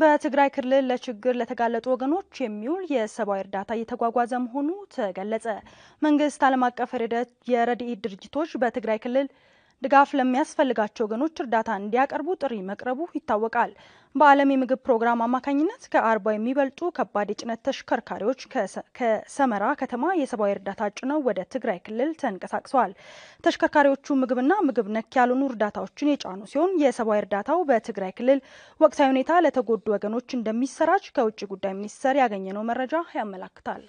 በትግራይ ክልል ለችግር ለተጋለጡ ወገኖች የሚውል የሰብአዊ እርዳታ እየተጓጓዘ መሆኑ ተገለጸ። መንግስት ዓለም አቀፍ የረድኤት ድርጅቶች በትግራይ ክልል ድጋፍ ለሚያስፈልጋቸው ወገኖች እርዳታ እንዲያቀርቡ ጥሪ መቅረቡ ይታወቃል። በዓለም የምግብ ፕሮግራም አማካኝነት ከአርባ የሚበልጡ ከባድ የጭነት ተሽከርካሪዎች ከሰመራ ከተማ የሰብአዊ እርዳታ ጭነው ወደ ትግራይ ክልል ተንቀሳቅሰዋል። ተሽከርካሪዎቹ ምግብና ምግብ ነክ ያልሆኑ እርዳታዎችን የጫኑ ሲሆን የሰብአዊ እርዳታው በትግራይ ክልል ወቅታዊ ሁኔታ ለተጎዱ ወገኖች እንደሚሰራጭ ከውጭ ጉዳይ ሚኒስቴር ያገኘነው መረጃ ያመላክታል።